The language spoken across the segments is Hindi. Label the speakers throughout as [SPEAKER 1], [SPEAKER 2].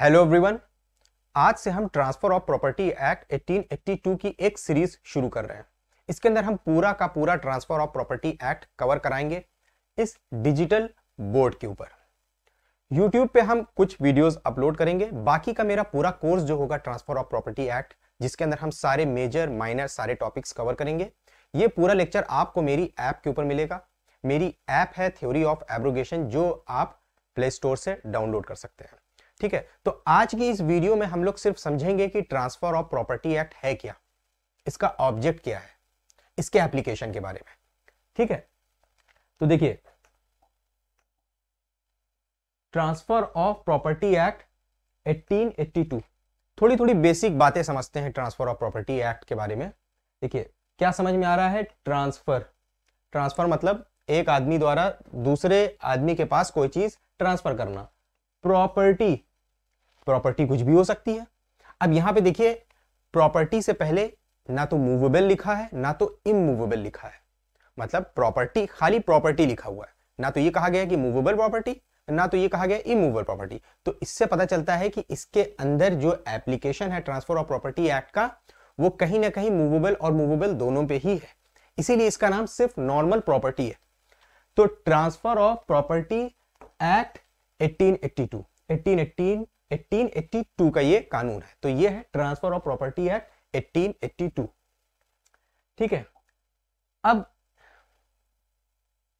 [SPEAKER 1] हेलो एवरीवन आज से हम ट्रांसफर ऑफ प्रॉपर्टी एक्ट 1882 की एक सीरीज शुरू कर रहे हैं इसके अंदर हम पूरा का पूरा transfer of property act cover कराएंगे इस डिजिटल बोर्ड के ऊपर यूट्यूब पे हम कुछ वीडियोस अपलोड करेंगे बाकी का मेरा पूरा कोर्स जो होगा ट्रांसफर ऑफ प्रॉपर्टी एक्ट जिसके अंदर हम सारे मेजर माइनर सारे टॉपिक्स कवर करेंगे ये पूरा लेक्चर आपको मेरी ऐप के ऊपर मिलेगा मेरी ऐप है थ्योरी ऑफ एब्रोगेशन जो आप प्ले स्टोर से डाउनलोड कर सकते हैं ठीक है तो आज की इस वीडियो में हम लोग सिर्फ समझेंगे कि ट्रांसफर ऑफ प्रॉपर्टी एक्ट है क्या इसका ऑब्जेक्ट क्या है इसके एप्लीकेशन के बारे में ठीक है तो देखिए ट्रांसफर ऑफ प्रॉपर्टी एक्ट 1882 थोड़ी थोड़ी बेसिक बातें समझते हैं ट्रांसफर ऑफ प्रॉपर्टी एक्ट के बारे में देखिए क्या समझ में आ रहा है ट्रांसफर ट्रांसफर मतलब एक आदमी द्वारा दूसरे आदमी के पास कोई चीज ट्रांसफर करना प्रॉपर्टी प्रॉपर्टी कुछ भी हो सकती है अब यहां पे देखिए प्रॉपर्टी से पहले ना तो मूवेबल लिखा है ना तो इमूवेबल लिखा है मतलब प्रॉपर्टी खाली प्रॉपर्टी लिखा हुआ है ना तो ये कहा गया कि मूवेबल प्रॉपर्टी ना तो ये कहा गया इमूवेबल प्रॉपर्टी तो इससे पता चलता है कि इसके अंदर जो एप्लीकेशन है ट्रांसफर ऑफ प्रॉपर्टी एक्ट का वो कहीं ना कहीं मूवेबल और मूवेबल दोनों पे ही है इसीलिए इसका नाम सिर्फ नॉर्मल प्रॉपर्टी है तो ट्रांसफर ऑफ प्रॉपर्टी एक्ट 1882 1818 1882 का ये कानून है तो ये है ट्रांसफर ऑफ प्रॉपर्टी एक्ट 1882 ठीक है अब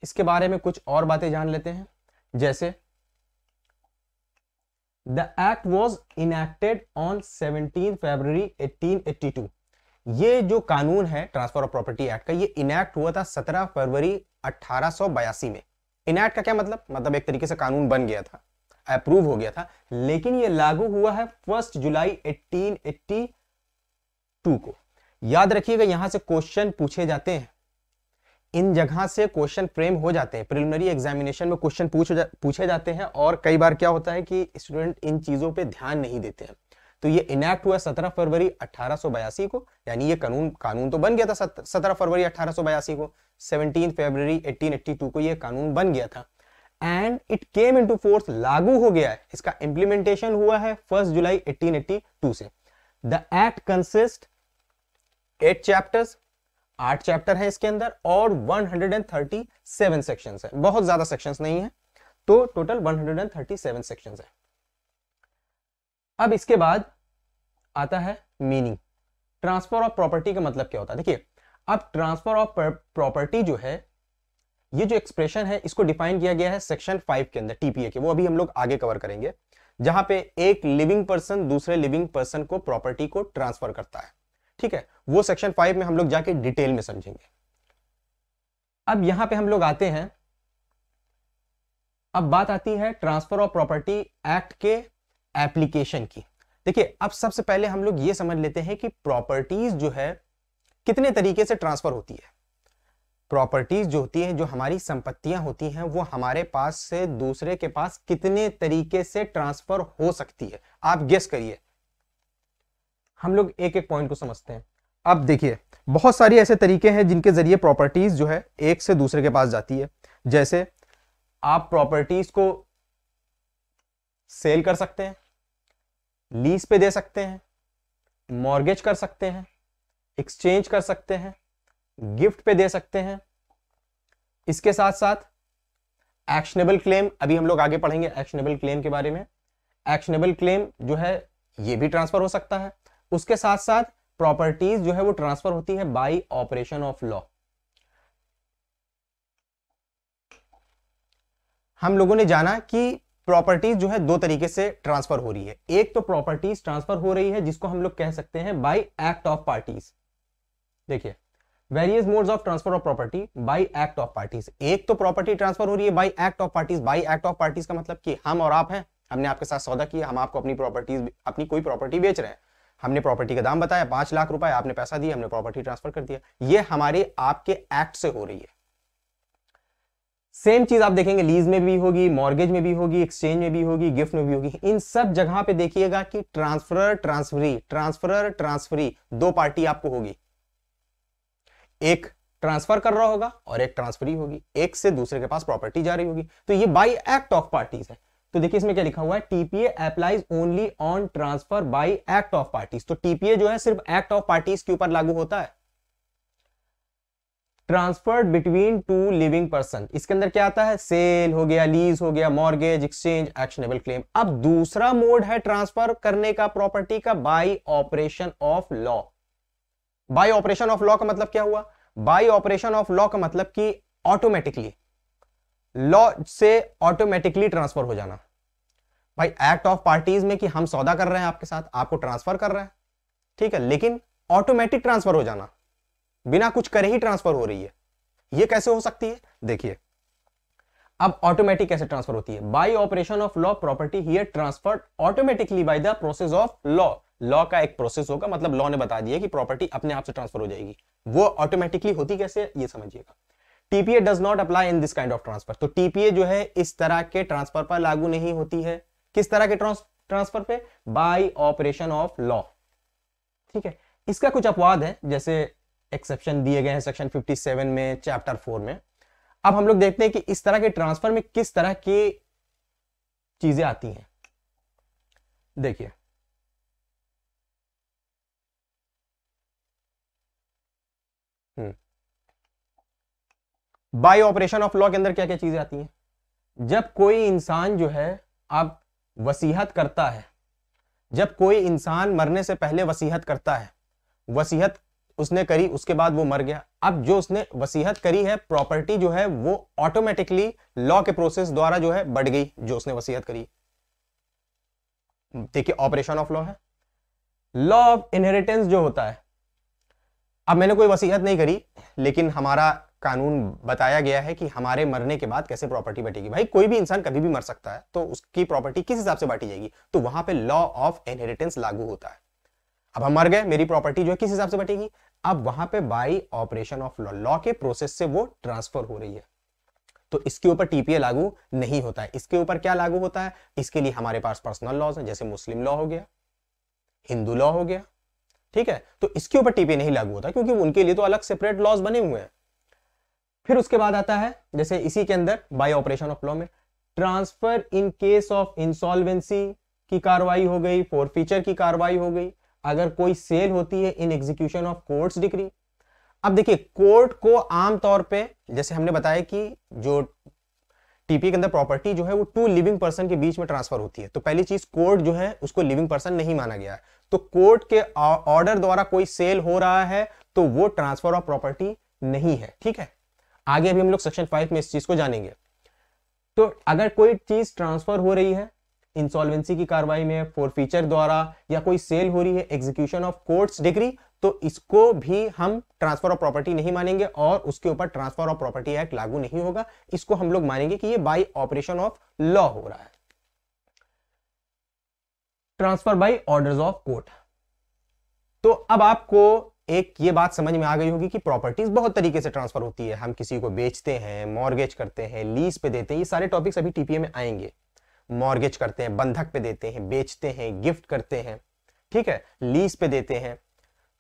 [SPEAKER 1] इसके बारे में कुछ और बातें जान लेते हैं जैसे the act was enacted on 17 February 1882 ये जो कानून है ट्रांसफर ऑफ प्रॉपर्टी एक्ट का ये इनएक्ट हुआ था 17 फरवरी अठारह में इनैक्ट का क्या मतलब मतलब एक तरीके से कानून बन गया था अप्रूव हो गया था लेकिन यह लागू हुआ है फर्स्ट जुलाई 1882 को याद रखिएगा यहां से क्वेश्चन पूछे जाते हैं इन जगह से क्वेश्चन फ्रेम हो जाते हैं प्रिलिमिनरी एग्जामिनेशन में क्वेश्चन पूछे जाते हैं और कई बार क्या होता है कि स्टूडेंट इन चीज़ों पे ध्यान नहीं देते हैं तो ये इनैक्ट हुआ 17 फरवरी अठारह को यानी ये कानून कानून तो बन गया था 17 फरवरी अठारह को 17 फरवरी 1882 को ये कानून बन गया था and it came into force लागू हो गया है इसका इंप्लीमेंटेशन हुआ है फर्स्ट जुलाई 1882 से the act consist eight chapters आठ चैप्टर है इसके अंदर और 137 सेक्शंस है बहुत ज्यादा सेक्शंस नहीं है तो टोटल 137 सेक्शंस है अब इसके बाद आता है मीनिंग ट्रांसफर ऑफ प्रॉपर्टी का मतलब क्या होता है देखिए अब ट्रांसफर ऑफ प्रॉपर्टी जो है ये जो एक्सप्रेशन है इसको डिफाइन किया गया है सेक्शन फाइव के अंदर टीपीए के वो अभी हम लोग आगे कवर करेंगे जहां पे एक लिविंग पर्सन दूसरे लिविंग पर्सन को प्रॉपर्टी को ट्रांसफर करता है ठीक है वो सेक्शन फाइव में हम लोग जाके डिटेल में समझेंगे अब यहां पे हम लोग आते हैं अब बात आती है ट्रांसफर ऑफ प्रॉपर्टी एक्ट के एप्लीकेशन की देखिए अब सबसे पहले हम लोग ये समझ लेते हैं कि प्रॉपर्टीज जो है कितने तरीके से ट्रांसफर होती है प्रॉपर्टीज जो होती है जो हमारी संपत्तियां होती हैं वो हमारे पास से दूसरे के पास कितने तरीके से ट्रांसफर हो सकती है आप गेस करिए हम लोग एक एक पॉइंट को समझते हैं अब देखिए बहुत सारे ऐसे तरीके हैं जिनके जरिए प्रॉपर्टीज जो है एक से दूसरे के पास जाती है जैसे आप प्रॉपर्टीज को सेल कर सकते हैं लीज पे दे सकते हैं मॉर्गेज कर सकते हैं एक्सचेंज कर सकते हैं गिफ्ट पे दे सकते हैं इसके साथ साथ एक्शनेबल क्लेम अभी हम लोग आगे पढ़ेंगे एक्शनेबल क्लेम के बारे में एक्शनेबल क्लेम जो है ये भी ट्रांसफर हो सकता है उसके साथ साथ प्रॉपर्टीज जो है वो ट्रांसफर होती है बाई ऑपरेशन ऑफ लॉ हम लोगों ने जाना कि प्रॉपर्टीज जो है दो तरीके से ट्रांसफर हो रही है एक तो प्रॉपर्टीज ट्रांसफर हो रही है जिसको हम लोग कह सकते हैं बाय एक्ट ऑफ पार्टीज देखिए various modes of transfer of property by act of parties एक तो प्रॉपर्टी ट्रांसफर हो रही है by act of parties by act of parties का मतलब कि हम और आप हैं हमने आपके साथ सौदा किया हम आपको अपनी प्रॉपर्टीज अपनी कोई प्रॉपर्टी बेच रहे हैं हमने प्रॉपर्टी का दाम बताया पांच लाख रुपए आपने पैसा दिया हमने प्रॉपर्टी ट्रांसफर कर दिया ये हमारे आपके एक्ट से हो रही है सेम चीज आप देखेंगे लीज में भी होगी मॉर्गेज में भी होगी एक्सचेंज में भी होगी गिफ्ट में भी होगी इन सब जगह पे देखिएगा कि ट्रांसफर ट्रांसफरी ट्रांसफर ट्रांसफरी दो पार्टी आपको होगी एक ट्रांसफर कर रहा होगा और एक ट्रांसफरी होगी एक से दूसरे के पास प्रॉपर्टी जा रही होगी तो ये बाई एक्ट ऑफ पार्टीज है तो देखिए इसमें क्या लिखा हुआ है TPA applies only on transfer by act of parties तो टीपीए जो है सिर्फ एक्ट ऑफ पार्टीज के ऊपर लागू होता है transferred between two living person इसके अंदर क्या आता है सेल हो गया लीज हो गया मॉर्गेज एक्सचेंज एक्शनेबल क्लेम अब दूसरा मोड है ट्रांसफर करने का प्रॉपर्टी का by operation of law by operation of law का मतलब क्या हुआ बाई ऑपरेशन ऑफ लॉ का मतलब कि ऑटोमेटिकली लॉ से ऑटोमेटिकली ट्रांसफर हो जाना भाई एक्ट ऑफ पार्टीज में कि हम सौदा कर रहे हैं आपके साथ आपको ट्रांसफर कर रहे हैं ठीक है लेकिन ऑटोमेटिक ट्रांसफर हो जाना बिना कुछ करे ही ट्रांसफर हो रही है ये कैसे हो सकती है देखिए अब ऑटोमेटिक कैसे ट्रांसफर होती है by operation of law property here transfer automatically by the process of law law का एक प्रोसेस होगा मतलब लॉ ने बता दिया कि प्रॉपर्टी अपने आप से ट्रांसफर हो जाएगी वो ऑटोमेटिकली होती कैसे ये समझिएगा TPA does not apply in this kind of transfer तो टीपीए जो है इस तरह के ट्रांसफर पर लागू नहीं होती है किस तरह के ट्रांसफर पे बाय ऑपरेशन ऑफ लॉ ठीक है इसका कुछ अपवाद है जैसे एक्सेप्शन दिए गए हैं सेक्शन 57 में चैप्टर 4 में अब हम लोग देखते हैं कि इस तरह के ट्रांसफर में किस तरह की चीजें आती हैं देखिए बाय ऑपरेशन ऑफ लॉ के अंदर क्या क्या चीजें आती हैं जब कोई इंसान जो है आप वसीहत करता है जब कोई इंसान मरने से पहले वसीहत करता है वसीहत उसने करी उसके बाद वो मर गया अब जो उसने वसीहत करी है प्रॉपर्टी जो है वो ऑटोमेटिकली लॉ के प्रोसेस द्वारा जो है बढ़ गई जो उसने वसीहत करी देखिए ऑपरेशन ऑफ लॉ है लॉ ऑफ इनहेरिटेंस जो होता है अब मैंने कोई वसीहत नहीं करी लेकिन हमारा कानून बताया गया है कि हमारे मरने के बाद कैसे प्रॉपर्टी बटेगी भाई कोई भी इंसान कभी भी मर सकता है तो उसकी प्रॉपर्टी किस हिसाब से बांटी जाएगी तो वहां पे लॉ ऑफ इनहेरिटेंस लागू होता है अब हम मर गए मेरी प्रॉपर्टी जो है किस हिसाब से बटेगी अब वहां पे by operation of law law के प्रोसेस से वो ट्रांसफर हो रही है तो इसके ऊपर टीपीए लागू नहीं होता है इसके ऊपर क्या लागू होता है इसके लिए हमारे पास पर्सनल लॉज हैं जैसे मुस्लिम लॉ हो गया हिंदू लॉ हो गया ठीक है तो इसके ऊपर टीपीए नहीं लागू होता क्योंकि उनके लिए तो अलग सेपरेट लॉज बने हुए हैं फिर उसके बाद आता है जैसे इसी के अंदर बाय ऑपरेशन ऑफ लॉ में transfer in case of insolvency की कार्रवाई हो गई फोरफीचर की कार्रवाई हो गई अगर कोई सेल होती है in execution of courts decree अब देखिए कोर्ट को आमतौर पे जैसे हमने बताया कि जो टीपी के अंदर प्रॉपर्टी जो है वो टू लिविंग पर्सन के बीच में ट्रांसफर होती है तो पहली चीज कोर्ट जो है उसको लिविंग पर्सन नहीं माना गया तो कोर्ट के ऑर्डर द्वारा कोई सेल हो रहा है तो वो ट्रांसफर ऑफ प्रॉपर्टी नहीं है ठीक है आगे अभी हम लोग सेक्शन फाइव में इस चीज को जानेंगे तो अगर कोई चीज ट्रांसफर हो रही है इंसॉल्वेंसी की कार्रवाई में फीचर द्वारा या कोई सेल हो रही है एग्जीक्यूशन ऑफ कोर्ट्स डिग्री तो इसको भी हम ट्रांसफर ऑफ प्रॉपर्टी नहीं मानेंगे और उसके ऊपर ट्रांसफर ऑफ प्रॉपर्टी एक्ट लागू नहीं होगा इसको हम लोग मानेंगे कि ये बाई ऑपरेशन ऑफ लॉ हो रहा है transfer by order of court तो अब आपको एक ये बात समझ में आ गई होगी कि प्रॉपर्टीज बहुत तरीके से ट्रांसफर होती है हम किसी को बेचते हैं मॉर्गेज करते हैं लीज पे देते हैं ये सारे टॉपिक्स अभी टीपीए में आएंगे मॉर्गेज करते हैं बंधक पे देते हैं बेचते हैं गिफ्ट करते हैं ठीक है लीज पे देते हैं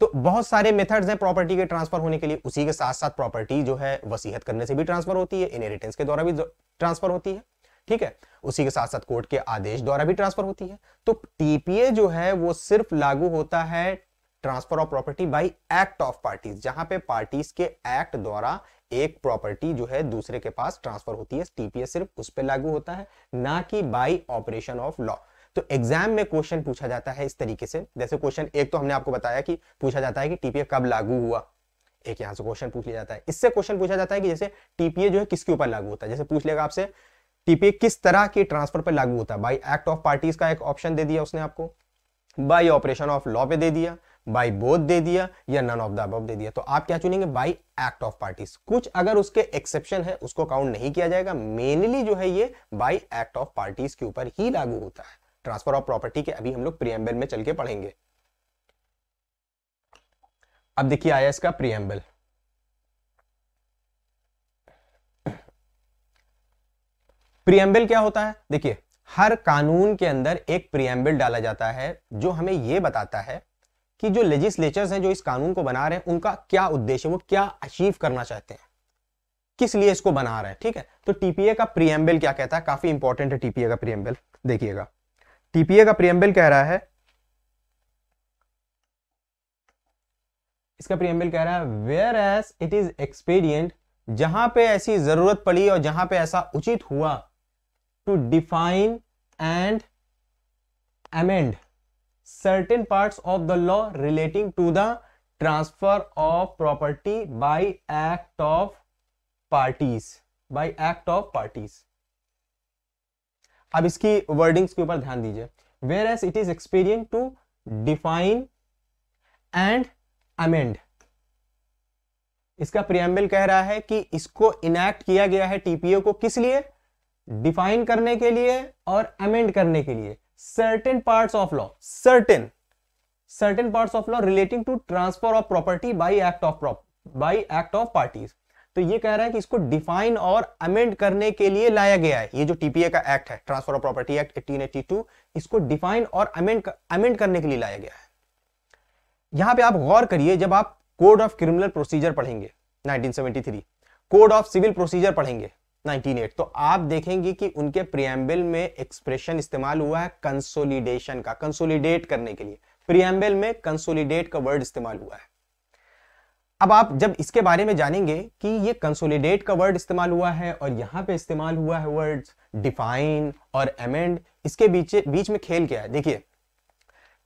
[SPEAKER 1] तो बहुत सारे मेथड्स हैं प्रॉपर्टी के ट्रांसफर होने के लिए उसी के साथ साथ प्रॉपर्टी जो है वसीहत करने से भी ट्रांसफर होती है इनहेरिटेंस के द्वारा भी ट्रांसफर होती है ठीक है उसी के साथ साथ कोर्ट के आदेश द्वारा भी ट्रांसफर होती है तो टीपीए जो है वो सिर्फ लागू होता है transfer of property by act of parties जहां पे पार्टीज के एक्ट द्वारा एक प्रॉपर्टी जो है दूसरे के पास ट्रांसफर होती है टीपीएस सिर्फ उस पर लागू होता है ना कि बाई ऑपरेशन ऑफ लॉ तो एग्जाम में क्वेश्चन पूछा जाता है इस तरीके से जैसे क्वेश्चन एक तो हमने आपको बताया कि पूछा जाता है कि टीपीए कब लागू हुआ एक यहां से क्वेश्चन पूछ लिया जाता है इससे क्वेश्चन पूछा जाता है कि जैसे टीपीए जो है किसके ऊपर लागू होता है जैसे पूछ लेगा आपसे टीपीए किस तरह के ट्रांसफर पर लागू होता है बाई एक्ट ऑफ पार्टीज का एक ऑप्शन दे दिया उसने आपको बाई ऑपरेशन ऑफ लॉ पे दे दिया बाई बोथ दे दिया या नन ऑफ द अबव दे दिया तो आप क्या चुनेंगे बाई एक्ट ऑफ पार्टीज कुछ अगर उसके एक्सेप्शन है उसको काउंट नहीं किया जाएगा मेनली जो है ये बाई एक्ट ऑफ पार्टीज के ऊपर ही लागू होता है ट्रांसफर ऑफ प्रॉपर्टी के अभी हम लोग प्रियम्बल में चल के पढ़ेंगे अब देखिए आया इसका प्रियम्बल प्रियम्बल क्या होता है देखिए हर कानून के अंदर एक प्रियम्बल डाला जाता है जो हमें यह बताता है कि जो लेजिस्लेचर्स हैं जो इस कानून को बना रहे हैं उनका क्या उद्देश्य वो क्या अचीव करना चाहते हैं किस लिए इसको बना रहे हैं ठीक है तो टीपीए का प्रियम्बल क्या कहता है काफी इंपॉर्टेंट है टीपीए का प्रियम्बल देखिएगा टीपीए का प्रियम्बल कह रहा है इसका प्रियम्बल कह रहा है whereas it is expedient जहां पे ऐसी जरूरत पड़ी और जहां पे ऐसा उचित हुआ to define and amend certain parts of the law relating to the transfer of property by act of parties by act of parties अब इसकी वर्डिंग्स के ऊपर ध्यान दीजिए whereas it is expedient to define and amend इसका प्रियम्बल कह रहा है कि इसको इनैक्ट किया गया है टीपीओ को किस लिए डिफाइन करने के लिए और अमेंड करने के लिए certain parts of law certain certain parts of law relating to transfer of property by act of prop by act of parties तो ये कह रहा है कि इसको डिफाइन और अमेंड करने के लिए लाया गया है ये जो टीपीए का एक्ट है ट्रांसफर ऑफ प्रॉपर्टी एक्ट 1882 इसको डिफाइन और अमेंड अमेंड करने के लिए लाया गया है यहां पे आप गौर करिए जब आप कोड ऑफ क्रिमिनल प्रोसीजर पढ़ेंगे 1973 कोड ऑफ सिविल प्रोसीजर पढ़ेंगे 1908 तो आप देखेंगे कि उनके प्रियम्बल में एक्सप्रेशन इस्तेमाल हुआ है कंसोलिडेशन का कंसोलिडेट करने के लिए प्रियम्बल में कंसोलिडेट का वर्ड इस्तेमाल हुआ है अब आप जब इसके बारे में जानेंगे कि ये कंसोलिडेट का वर्ड इस्तेमाल हुआ है और यहां पे इस्तेमाल हुआ है वर्ड्स डिफाइन और एमेंड इसके बीच बीच में खेल क्या है देखिए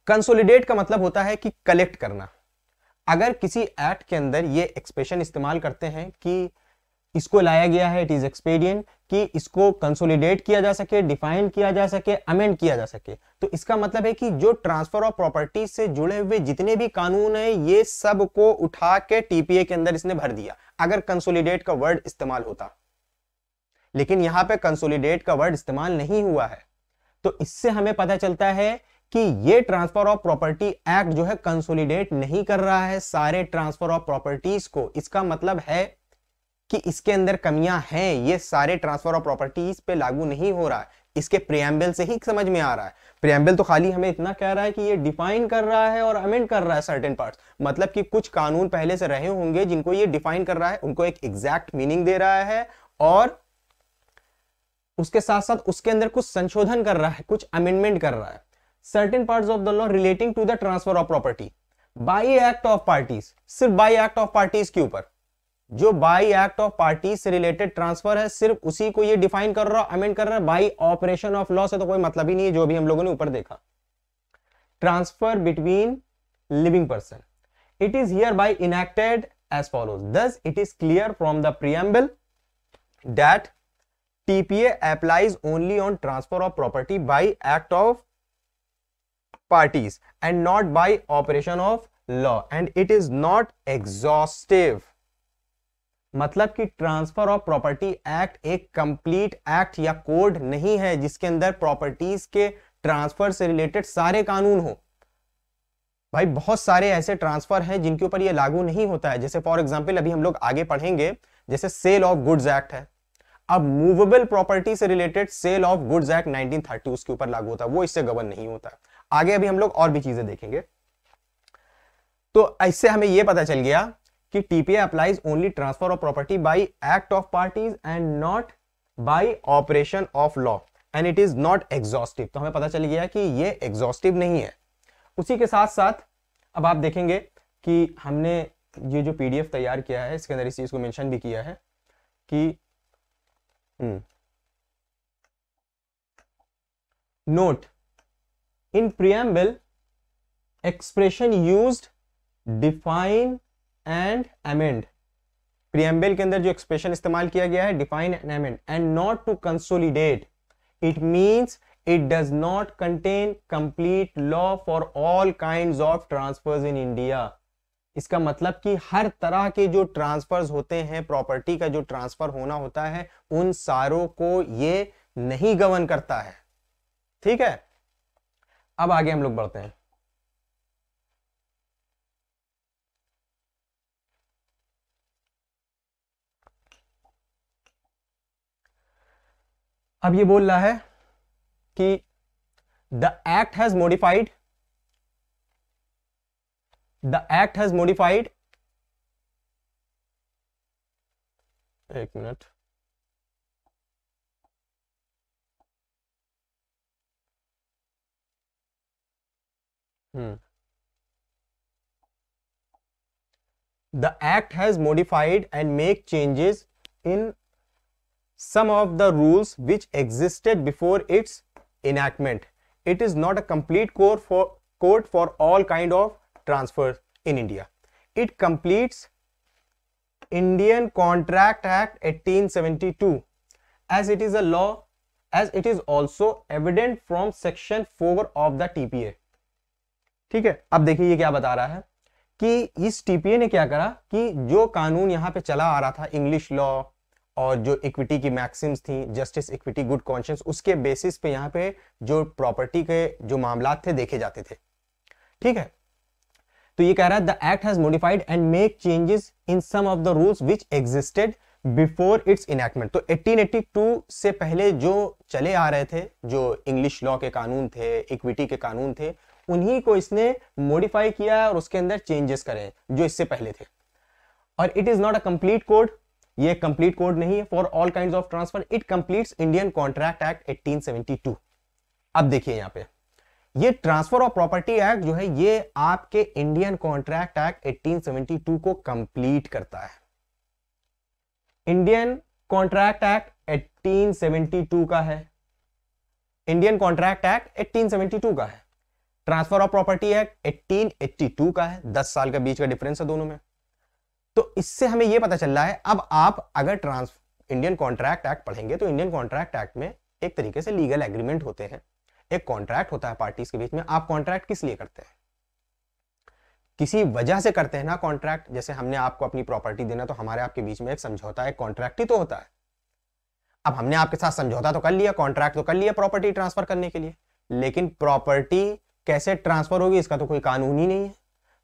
[SPEAKER 1] कंसोलिडेट का मतलब होता है कि कलेक्ट करना अगर किसी एक्ट के अंदर ये एक्सप्रेशन इस्तेमाल करते हैं कि इसको लाया गया है इट इज एक्सपेडियन कि इसको कंसोलिडेट किया जा सके डिफाइन किया जा सके अमेंड किया जा सके तो इसका मतलब है कि जो ट्रांसफर ऑफ प्रॉपर्टी से जुड़े हुए जितने भी कानून है ये सब को उठा के टीपीए के अंदर इसने भर दिया अगर कंसोलिडेट का वर्ड इस्तेमाल होता लेकिन यहां पे कंसोलिडेट का वर्ड इस्तेमाल नहीं हुआ है तो इससे हमें पता चलता है कि ये ट्रांसफर ऑफ प्रॉपर्टी एक्ट जो है कंसोलिडेट नहीं कर रहा है सारे ट्रांसफर ऑफ प्रॉपर्टीज को इसका मतलब है कि इसके अंदर कमियां हैं ये सारे ट्रांसफर ऑफ प्रॉपर्टीज पे लागू नहीं हो रहा है इसके प्रियम्बल से ही समझ में आ रहा है प्रियम्बल तो खाली हमें इतना कह रहा है कि ये डिफाइन कर रहा है और अमेंड कर रहा है सर्टेन पार्ट्स मतलब कि कुछ कानून पहले से रहे होंगे जिनको ये डिफाइन कर रहा है उनको एक एग्जैक्ट मीनिंग दे रहा है और उसके साथ साथ उसके अंदर कुछ संशोधन कर रहा है कुछ अमेंडमेंट कर रहा है certain part of the law relating to the transfer of property by act of parties सिर्फ बाई एक्ट ऑफ पार्टीज के ऊपर जो बाई एक्ट ऑफ पार्टी से रिलेटेड ट्रांसफर है सिर्फ उसी को ये डिफाइन कर रहा अमेंड कर रहा है बाई ऑपरेशन ऑफ लॉ से तो कोई मतलब ही नहीं है जो भी हम लोगों ने ऊपर देखा transfer between living person it is hereby enacted as follows thus it is clear from the preamble that TPA applies only on transfer of property by act of parties and not by operation of law and it is not exhaustive मतलब कि ट्रांसफर ऑफ प्रॉपर्टी एक्ट एक कंप्लीट एक्ट या कोड नहीं है जिसके अंदर प्रॉपर्टीज के ट्रांसफर से रिलेटेड सारे कानून हो भाई बहुत सारे ऐसे ट्रांसफर हैं जिनके ऊपर ये लागू नहीं होता है जैसे फॉर एग्जाम्पल अभी हम लोग आगे पढ़ेंगे जैसे सेल ऑफ गुड्स एक्ट है अब मूवेबल प्रॉपर्टी से related sale of goods act nineteen उसके ऊपर लागू होता है वो इससे गवर्न नहीं होता आगे अभी हम लोग और भी चीजें देखेंगे तो इससे हमें यह पता चल गया कि TPA applies only transfer of property by act of parties and not by operation of law and it is not exhaustive तो हमें पता चल गया कि ये एग्जॉस्टिव नहीं है उसी के साथ साथ अब आप देखेंगे कि हमने ये जो पीडीएफ तैयार किया है इसके अंदर इस चीज को मेंशन भी किया है कि note in preamble expression used define and amend preamble के अंदर जो एक्सप्रेशन इस्तेमाल किया गया है define and amend and not to consolidate it means it does not contain complete law for all kinds of transfers in India इसका मतलब कि हर तरह के जो ट्रांसफर्स होते हैं प्रॉपर्टी का जो ट्रांसफर होना होता है उन सारों को ये नहीं गवर्न करता है ठीक है अब आगे हम लोग बढ़ते हैं अब ये बोल रहा है कि the act has modified the act has modified एक minute the act has modified and make changes in some of the rules which existed before its enactment. It is not a complete code for, code for all kind of transfers in India. It completes Indian Contract Act 1872 as it is a law as it is also evident from section 4 of the TPA. ठीक है अब देखिए ये क्या बता रहा है कि इस टीपीए ने क्या करा कि जो कानून यहाँ पे चला आ रहा था इंग्लिश लॉ और जो इक्विटी की मैक्सिम्स थी जस्टिस इक्विटी गुड कॉन्शियस उसके बेसिस पे यहाँ पे जो प्रॉपर्टी के जो मामला थे देखे जाते थे ठीक है तो ये कह रहा है the act has modified and make changes in some of the rules which existed before its enactment तो 1882 से पहले जो चले आ रहे थे जो इंग्लिश लॉ के कानून थे इक्विटी के कानून थे उन्हीं को इसने मॉडिफाई किया और उसके अंदर चेंजेस करे जो इससे पहले थे और it is not a complete code ये कंप्लीट कोड नहीं है for all kind of transfer it complete Indian contract act 1872 अब देखिए यहां पे ये ट्रांसफर ऑफ प्रॉपर्टी एक्ट जो है ये आपके इंडियन कॉन्ट्रैक्ट एक्ट 1872 को कंप्लीट करता है इंडियन कॉन्ट्रैक्ट एक्ट 1872 का है इंडियन कॉन्ट्रैक्ट एक्ट 1872 का है ट्रांसफर ऑफ प्रॉपर्टी एक्ट 1882 का है 10 साल के बीच का डिफरेंस है दोनों में तो इससे हमें यह पता चल रहा है अब आप अगर ट्रांस इंडियन कॉन्ट्रैक्ट एक्ट पढ़ेंगे तो इंडियन कॉन्ट्रैक्ट एक्ट में एक तरीके से लीगल एग्रीमेंट होते हैं एक कॉन्ट्रैक्ट होता है पार्टीज के बीच में आप कॉन्ट्रैक्ट किस लिए करते हैं किसी वजह से करते हैं ना कॉन्ट्रैक्ट जैसे हमने आपको अपनी प्रॉपर्टी देना तो हमारे आपके बीच में एक समझौता एक कॉन्ट्रैक्ट ही तो होता है अब हमने आपके साथ समझौता तो कर लिया कॉन्ट्रैक्ट तो कर लिया प्रॉपर्टी ट्रांसफर करने के लिए लेकिन प्रॉपर्टी कैसे ट्रांसफर होगी इसका तो कोई कानून ही नहीं है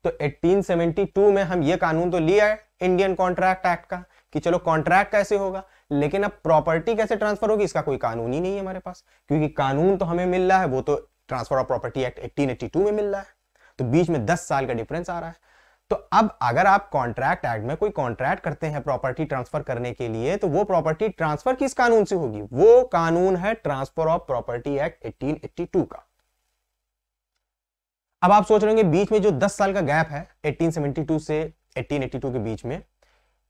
[SPEAKER 1] तो 1872 में हम ये कानून तो लिया है इंडियन कॉन्ट्रैक्ट एक्ट का कि चलो कॉन्ट्रैक्ट कैसे होगा लेकिन अब प्रॉपर्टी कैसे ट्रांसफर होगी इसका कोई कानून ही नहीं है हमारे पास क्योंकि कानून तो हमें मिल रहा है वो तो ट्रांसफर ऑफ प्रॉपर्टी एक्ट 1882 में मिल रहा है तो बीच में दस साल का डिफरेंस आ रहा है तो अब अगर आप कॉन्ट्रैक्ट एक्ट में कोई कॉन्ट्रैक्ट करते हैं प्रॉपर्टी ट्रांसफर करने के लिए तो वो प्रॉपर्टी ट्रांसफर किस कानून से होगी वो कानून है ट्रांसफर ऑफ प्रॉपर्टी एक्ट 1882 का अब आप सोच रहे होंगे बीच में जो 10 साल का गैप है 1872 से 1882 के बीच में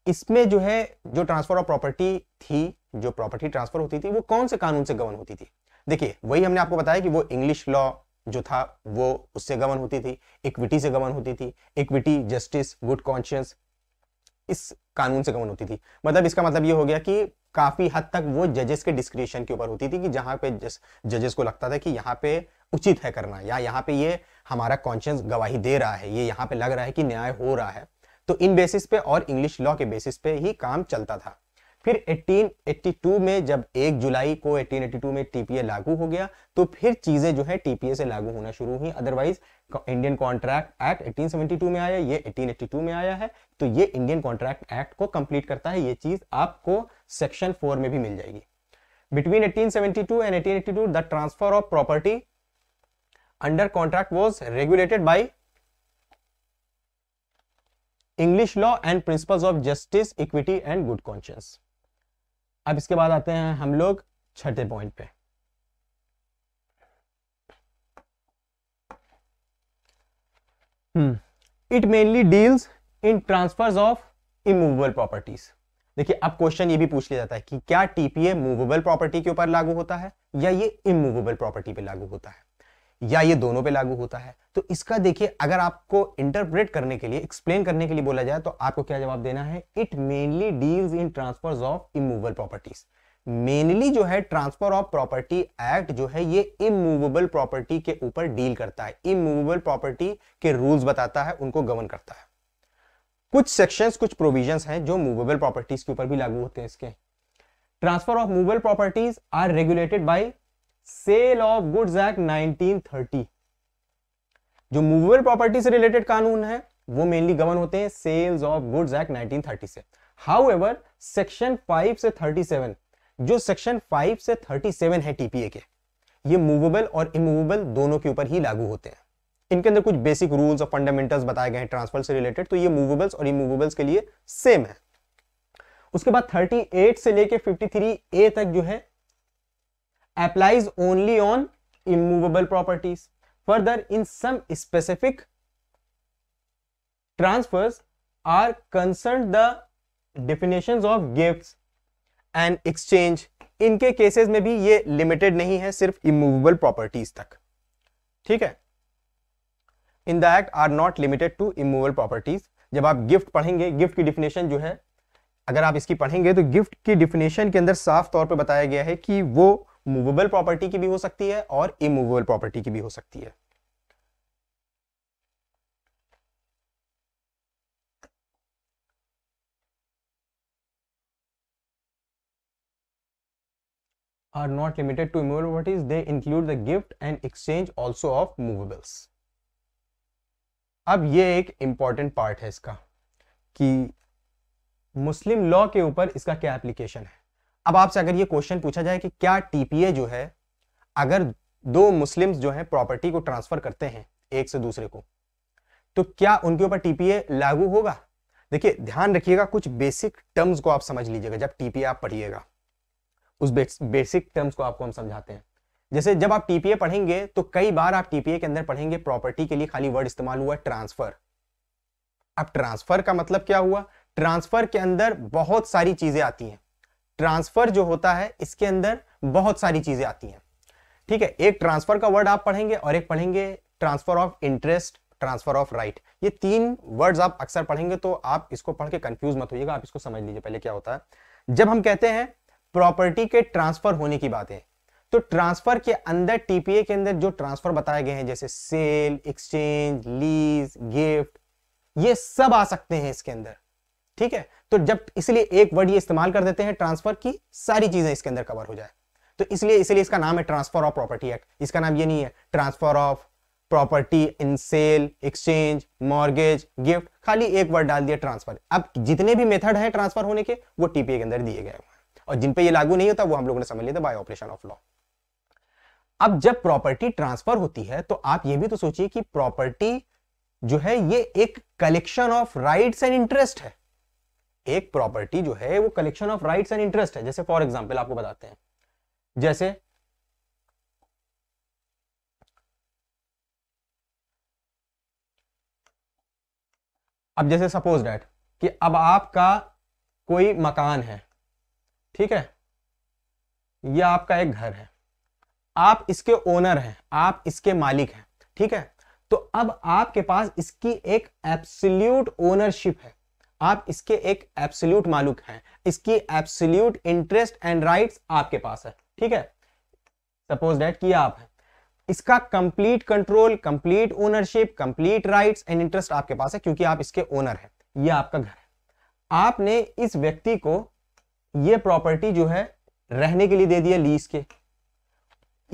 [SPEAKER 1] इसमें जो है जो ट्रांसफर ऑफ प्रॉपर्टी थी जो प्रॉपर्टी ट्रांसफर होती थी वो कौन से कानून से गवन होती थी देखिए वही हमने आपको बताया कि वो इंग्लिश लॉ जो था वो उससे गवन होती थी इक्विटी से गवन होती थी इक्विटी जस्टिस गुड कॉन्शियस इस कानून से गवन होती थी मतलब इसका मतलब ये हो गया कि काफी हद तक वो जजेस के डिस्क्रिप्शन के ऊपर होती थी कि जहां पे जजेस को लगता था कि यहाँ पे उचित है करना या यहाँ पे ये हमारा कॉन्शियंस गवाही दे रहा है ये यहाँ पे लग रहा है कि न्याय हो रहा है तो इन बेसिस पे और इंग्लिश लॉ के बेसिस पे ही काम चलता था फिर 1882 में जब 1 जुलाई को 1882 में टीपीए लागू हो गया तो फिर चीजें जो है टीपीए से लागू होना शुरू हुई अदरवाइज इंडियन कॉन्ट्रैक्ट एक्ट 1872 में आया ये 1882 में आया है तो ये इंडियन कॉन्ट्रैक्ट एक्ट को कंप्लीट करता है ये चीज आपको सेक्शन फोर में भी मिल जाएगी between 1872 and 1882 the transfer of property under contract was regulated by English law and principle of justice equity and good conscience अब इसके बाद आते हैं हम लोग छठे पॉइंट पे it mainly deals in transfers of immovable properties देखिए अब क्वेश्चन ये भी पूछ लिया जाता है कि क्या टीपीए मूवेबल प्रॉपर्टी के ऊपर लागू होता है या ये इमूवेबल प्रॉपर्टी पे लागू होता है या ये दोनों पे लागू होता है तो इसका देखिए अगर आपको इंटरप्रेट करने के लिए एक्सप्लेन करने के लिए बोला जाए तो आपको क्या जवाब देना है it mainly deals in transfer of immovable properties mainly जो है ट्रांसफर ऑफ प्रॉपर्टी एक्ट जो है ये इमूवेबल प्रॉपर्टी के ऊपर डील करता है इमूवेबल प्रॉपर्टी के रूल्स बताता है उनको गवर्न करता है कुछ सेक्शंस कुछ प्रोविजंस हैं जो मूवेबल प्रॉपर्टीज के ऊपर भी लागू होते हैं इसके transfer of movable properties are regulated by sale of goods act 1930 जो मूवेबल प्रॉपर्टी से रिलेटेड कानून है वो मेनली गवर्न होते हैं सेल्स ऑफ गुड्स एक्ट 1930 से हाउ सेक्शन 5 से 37 जो सेक्शन 5 से 37 है टीपीए के ये मूवेबल और इमूवेबल दोनों के ऊपर ही लागू होते हैं इनके अंदर कुछ बेसिक रूल्स और फंडामेंटल्स बताए गए हैं ट्रांसफर से रिलेटेड तो ये मूवेबल्स और इमूवेबल्स के लिए सेम है उसके बाद 38 से लेके 53 ए तक जो है applies only on immovable properties. Further, in some specific transfers are concerned the definitions of gifts and exchange. इनके केसेस में भी ये लिमिटेड नहीं है सिर्फ इमूवेबल प्रॉपर्टीज तक ठीक है in the act are not limited to immovable properties जब आप गिफ्ट पढ़ेंगे गिफ्ट की डिफिनेशन जो है अगर आप इसकी पढ़ेंगे तो गिफ्ट की डिफिनेशन के अंदर साफ तौर पर बताया गया है कि वो मूवेबल प्रॉपर्टी की भी हो सकती है और इमूवेबल प्रॉपर्टी की भी हो सकती है are not limited to immovable properties they include the gift and exchange also of movables अब ये एक इम्पॉर्टेंट पार्ट है इसका कि मुस्लिम लॉ के ऊपर इसका क्या एप्लीकेशन है अब आपसे अगर ये क्वेश्चन पूछा जाए कि क्या टीपीए जो है अगर दो मुस्लिम जो है प्रॉपर्टी को ट्रांसफर करते हैं एक से दूसरे को तो क्या उनके ऊपर टीपीए लागू होगा देखिए ध्यान रखिएगा कुछ बेसिक टर्म्स को आप समझ लीजिएगा जब टीपीए आप पढ़िएगा उस बेसिक टर्म्स को आपको हम समझाते हैं जैसे जब आप टीपीए पढ़ेंगे तो कई बार आप टीपीए के अंदर पढ़ेंगे प्रॉपर्टी के लिए खाली वर्ड इस्तेमाल हुआ ट्रांसफर अब ट्रांसफर का मतलब क्या हुआ ट्रांसफर के अंदर बहुत सारी चीजें आती हैं ट्रांसफर जो होता है इसके अंदर बहुत सारी चीजें आती हैं ठीक है एक ट्रांसफर का वर्ड आप पढ़ेंगे और एक पढ़ेंगे transfer of interest transfer of right ये तीन वर्ड्स आप अक्सर पढ़ेंगे तो आप इसको पढ़ के कंफ्यूज मत होइएगा आप इसको समझ लीजिए पहले क्या होता है जब हम कहते हैं प्रॉपर्टी के ट्रांसफर होने की बातें तो ट्रांसफर के अंदर टीपीए के अंदर जो ट्रांसफर बताए गए हैं जैसे सेल एक्सचेंज लीज गिफ्ट ये सब आ सकते हैं इसके अंदर ठीक है तो जब इसलिए एक वर्ड ये इस्तेमाल कर देते हैं ट्रांसफर की सारी चीजें इसके अंदर कवर हो जाए तो इसलिए इसलिए इसका नाम है ट्रांसफर ऑफ प्रॉपर्टी एक्ट इसका नाम ये नहीं है transfer of property in sale exchange mortgage gift खाली एक वर्ड डाल दिया ट्रांसफर अब जितने भी मेथड है ट्रांसफर होने के वो टीपीए के अंदर दिए गए हुए और जिन पे ये लागू नहीं होता वो हम लोगों ने समझ लिया था बाय ऑपरेशन ऑफ लॉ अब जब प्रॉपर्टी ट्रांसफर होती है तो आप ये भी तो सोचिए कि प्रॉपर्टी जो है ये एक collection of rights and interest है एक प्रॉपर्टी जो है वो collection of rights and interest है जैसे फॉर एग्जाम्पल आपको बताते हैं जैसे अब जैसे सपोज डैट कि अब आपका कोई मकान है ठीक है यह आपका एक घर है आप इसके ओनर हैं आप इसके मालिक हैं ठीक है तो अब आपके पास इसकी एक एब्सोल्यूट ओनरशिप है आप इसके एक एब्सोल्यूट मालिक हैं इसकी एब्सोल्यूट इंटरेस्ट एंड राइट्स आपके पास है ठीक है सपोज डेट कि आप हैं इसका complete control complete ownership complete rights and interest आपके पास है क्योंकि आप इसके ओनर हैं ये आपका घर है आपने इस व्यक्ति को ये प्रॉपर्टी जो है रहने के लिए दे दिया लीज के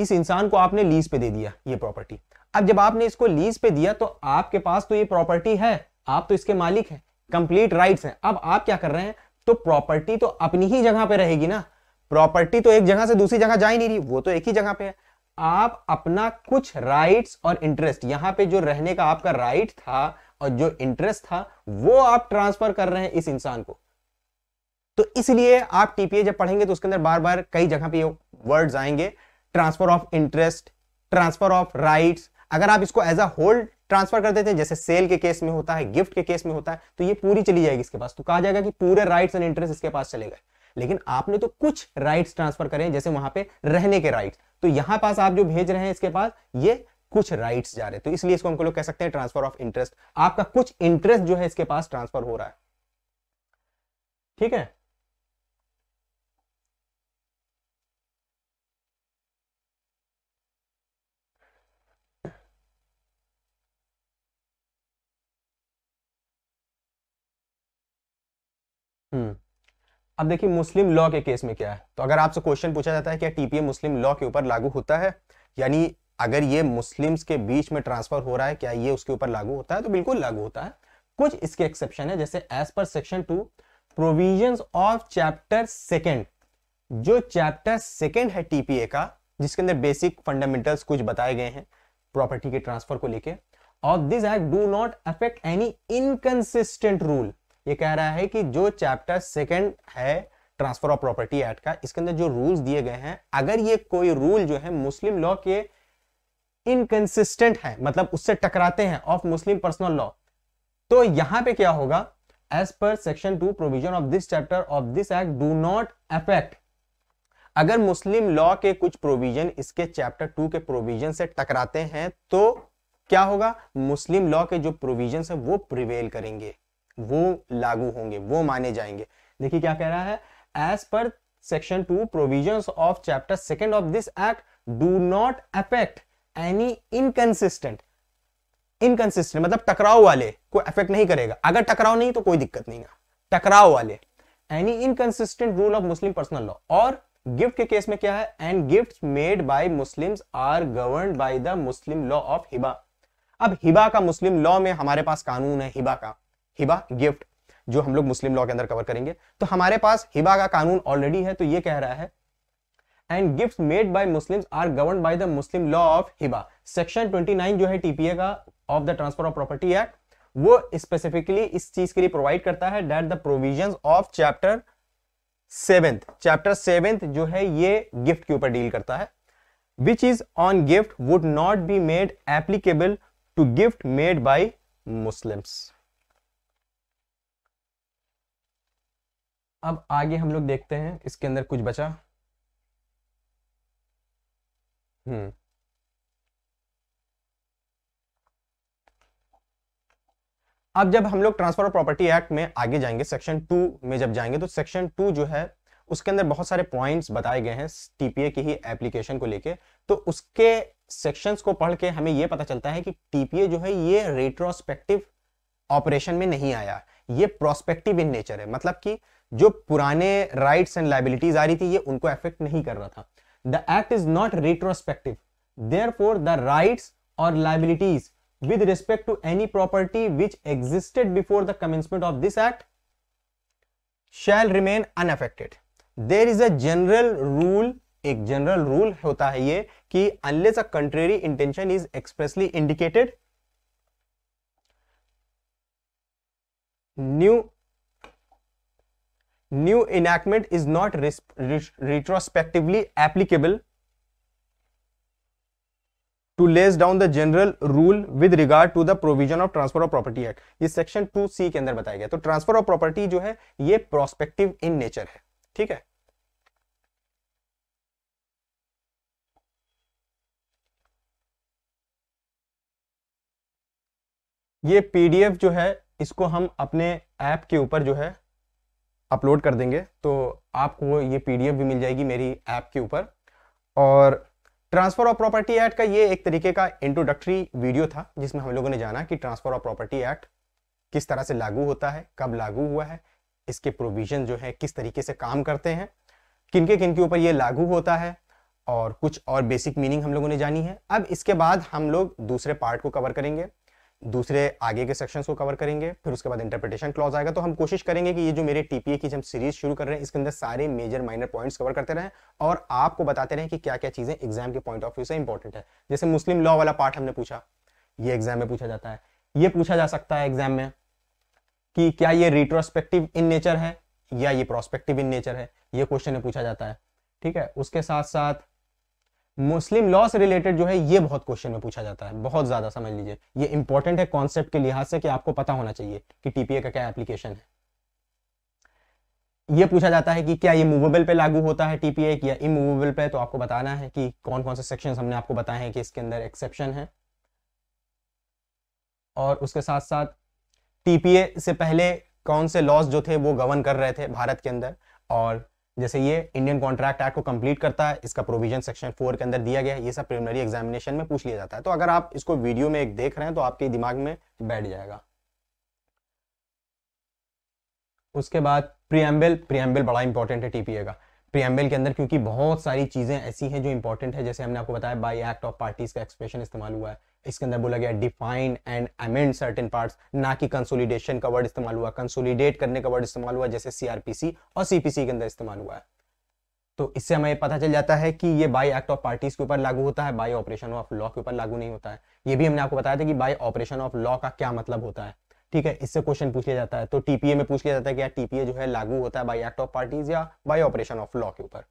[SPEAKER 1] इस इंसान को आपने लीज पे दे दिया ये प्रॉपर्टी अब जब आपने इसको लीज पे दिया तो आपके पास तो ये प्रॉपर्टी है आप तो इसके मालिक हैं कंप्लीट राइट्स हैं अब आप क्या कर रहे हैं तो प्रॉपर्टी तो अपनी ही जगह पे रहेगी ना प्रॉपर्टी तो एक जगह से दूसरी जगह जा ही नहीं रही वो तो एक ही जगह पे है आप अपना कुछ राइट्स और इंटरेस्ट यहां पे जो रहने का आपका राइट था और जो इंटरेस्ट था वो आप ट्रांसफर कर रहे हैं इस इंसान को तो इसलिए आप टीपीए जब पढ़ेंगे तो उसके अंदर बार बार कई जगह पे वर्ड्स आएंगे transfer of interest transfer of rights अगर आप इसको एज अ होल्ड ट्रांसफर कर देते हैं जैसे सेल के केस में होता है गिफ्ट के केस में होता है तो ये पूरी चली जाएगी इसके पास तो कहा जाएगा कि पूरे राइट्स एंड इंटरेस्ट इसके पास चले गए लेकिन आपने तो कुछ राइट्स ट्रांसफर करे हैं जैसे वहां पे रहने के राइट्स तो यहाँ पास आप जो भेज रहे हैं इसके पास ये कुछ राइट्स जा रहे हैं तो इसलिए इसको हम लोग कह सकते हैं ट्रांसफर ऑफ इंटरेस्ट आपका कुछ इंटरेस्ट जो है इसके पास ट्रांसफर हो रहा है ठीक है अब देखिए मुस्लिम लॉ के केस में क्या है तो अगर आपसे क्वेश्चन पूछा जाता है क्या टीपीए मुस्लिम लॉ के ऊपर लागू होता है यानी अगर ये मुस्लिम्स के बीच में ट्रांसफर हो रहा है क्या ये उसके ऊपर लागू होता है तो बिल्कुल लागू होता है कुछ इसके एक्सेप्शन है जैसे as per section two provision of chapter second जो चैप्टर सेकेंड है टीपीए का जिसके अंदर बेसिक फंडामेंटल्स कुछ बताए गए हैं प्रॉपर्टी के ट्रांसफर को लेकर और this act do not affect any inconsistent rule ये कह रहा है कि जो चैप्टर सेकंड है ट्रांसफर ऑफ प्रॉपर्टी एक्ट का इसके अंदर जो रूल्स दिए गए हैं अगर ये कोई रूल जो है मुस्लिम लॉ के इनकंसिस्टेंट है मतलब उससे टकराते हैं ऑफ मुस्लिम पर्सनल लॉ तो यहां पे क्या होगा as per section two provision of this chapter of this act do not affect अगर मुस्लिम लॉ के कुछ प्रोविजन इसके चैप्टर टू के प्रोविजन से टकराते हैं तो क्या होगा मुस्लिम लॉ के जो प्रोविजन है वो प्रिवेल करेंगे वो लागू होंगे वो माने जाएंगे देखिए क्या कह रहा है as per section two provision of chapter second of this act do not affect any inconsistent inconsistent मतलब टकराव वाले को अफेक्ट नहीं करेगा अगर टकराव नहीं तो कोई दिक्कत नहीं है टकराव वाले any inconsistent rule of Muslim personal law और गिफ्ट के केस में क्या है and gift made by Muslims are govern by the Muslim law of हिबा अब हिबा का मुस्लिम लॉ में हमारे पास कानून है हिबा का हिबा गिफ्ट जो हम लोग मुस्लिम लॉ के अंदर कवर करेंगे तो हमारे पास हिबा का कानून ऑलरेडी है तो ये कह रहा है and gift made by Muslims are govern by the Muslim law of हिबा सेक्शन 29 जो है टीपीए का of the transfer of property act वो स्पेसिफिकली इस चीज के लिए प्रोवाइड करता है that the provision of chapter seventh chapter seventh जो है ये गिफ्ट के ऊपर डील करता है which is on gift would not be made applicable to gift made by Muslims अब आगे हम लोग देखते हैं इसके अंदर कुछ बचा हम्म अब जब हम लोग ट्रांसफर ऑफ प्रॉपर्टी एक्ट में आगे जाएंगे सेक्शन टू में जब जाएंगे तो सेक्शन टू जो है उसके अंदर बहुत सारे पॉइंट्स बताए गए हैं टीपीए की ही एप्लीकेशन को लेके तो उसके सेक्शंस को पढ़ के हमें यह पता चलता है कि टीपीए जो है ये रेट्रोस्पेक्टिव ऑपरेशन में नहीं आया ये प्रोस्पेक्टिव इन नेचर है मतलब कि जो पुराने राइट्स एंड लाइबिलिटीज आ रही थी ये उनको एफेक्ट नहीं कर रहा था the act is not retrospective therefore the rights और liabilities with respect to any property which existed before the commencement of this act shall remain unaffected there is a general rule एक जनरल रूल होता है ये कि unless a contrary intention is expressly indicated new new enactment is not retrospectively applicable to lays down the general rule with regard to the provision of transfer of property act ये section 2c के अंदर बताया गया तो transfer of property जो है ये prospective in nature है ठीक है ये पीडीएफ जो है इसको हम अपने ऐप के ऊपर जो है अपलोड कर देंगे तो आपको ये पीडीएफ भी मिल जाएगी मेरी ऐप के ऊपर और ट्रांसफर ऑफ प्रॉपर्टी एक्ट का ये एक तरीके का इंट्रोडक्टरी वीडियो था जिसमें हम लोगों ने जाना कि ट्रांसफर ऑफ प्रॉपर्टी एक्ट किस तरह से लागू होता है कब लागू हुआ है इसके प्रोविजन जो है किस तरीके से काम करते हैं किनके के ऊपर ये लागू होता है और कुछ और बेसिक मीनिंग हम लोगों ने जानी है अब इसके बाद हम लोग दूसरे पार्ट को कवर करेंगे दूसरे आगे के सेक्शंस को कवर करेंगे फिर उसके बाद इंटरप्रिटेशन क्लॉज आएगा तो हम कोशिश करेंगे कि ये जो मेरे टीपीए की हम सीरीज शुरू कर रहे हैं इसके अंदर सारे मेजर माइनर पॉइंट्स कवर करते रहें और आपको बताते रहें कि क्या क्या चीज़ें एग्जाम के पॉइंट ऑफ व्यू से इंपॉर्टेंट है जैसे मुस्लिम लॉ वाला पार्ट हमने पूछा ये एग्जाम में पूछा जाता है ये पूछा जा सकता है एग्जाम में कि क्या ये रिट्रोस्पेक्टिव इन नेचर है या ये प्रोस्पेक्टिव इन नेचर है ये क्वेश्चन में पूछा जाता है ठीक है उसके साथ साथ मुस्लिम लॉ से रिलेटेड जो है ये बहुत क्वेश्चन में पूछा जाता है बहुत ज्यादा समझ लीजिए ये इंपॉर्टेंट है कॉन्सेप्ट के लिहाज से कि आपको पता होना चाहिए कि टीपीए का क्या एप्लीकेशन है ये पूछा जाता है कि क्या ये मूवेबल पे लागू होता है टीपीए या इमूवेबल पे तो आपको बताना है कि कौन कौन से सेक्शन हमने आपको बताए हैं कि इसके अंदर एक्सेप्शन है और उसके साथ साथ टीपीए से पहले कौन से लॉज जो थे वो गवर्न कर रहे थे भारत के अंदर और जैसे ये इंडियन कॉन्ट्रैक्ट एक्ट को कंप्लीट करता है इसका प्रोविजन सेक्शन फोर के अंदर दिया गया है ये सब प्रिलिमिनरी एग्जामिनेशन में पूछ लिया जाता है तो अगर आप इसको वीडियो में एक देख रहे हैं तो आपके दिमाग में बैठ जाएगा उसके बाद प्रियम्बल प्रियम्बल बड़ा इंपॉर्टेंट है टीपीए का प्रियम्बल के अंदर क्योंकि बहुत सारी चीज़ें ऐसी हैं जो इंपॉर्टेंट है जैसे हमने आपको बताया बाई एक्ट ऑफ पार्टीज का एक्सप्रेशन इस्तेमाल हुआ है इसके अंदर बोला गया define and amend certain parts ना कि कंसोलिडेशन का वर्ड इस्तेमाल हुआ कंसोलिडेट करने का वर्ड इस्तेमाल हुआ जैसे सीआरपीसी और सीपीसी के अंदर इस्तेमाल हुआ है तो इससे हमें पता चल जाता है कि ये बाई एक्ट ऑफ पार्टीज के ऊपर लागू होता है बाई ऑपरेशन ऑफ लॉ के ऊपर लागू नहीं होता है ये भी हमने आपको बताया था कि बाई ऑपरेशन ऑफ लॉ का क्या मतलब होता है ठीक है इससे क्वेश्चन पूछ लिया जाता है तो टीपीए में पूछ लिया जाता है कि टीपीए जो है लागू होता है बाई एक्ट ऑफ पार्टीज या बाई ऑपरेशन ऑफ लॉ के ऊपर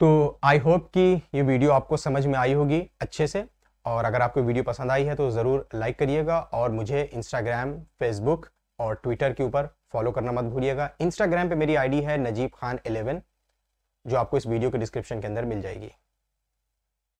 [SPEAKER 1] तो आई होप कि ये वीडियो आपको समझ में आई होगी अच्छे से और अगर आपको वीडियो पसंद आई है तो ज़रूर लाइक करिएगा और मुझे इंस्टाग्राम फेसबुक और ट्विटर के ऊपर फॉलो करना मत भूलिएगा इंस्टाग्राम पे मेरी आईडी है नजीब खान एलेवन जो आपको इस वीडियो के डिस्क्रिप्शन के अंदर मिल जाएगी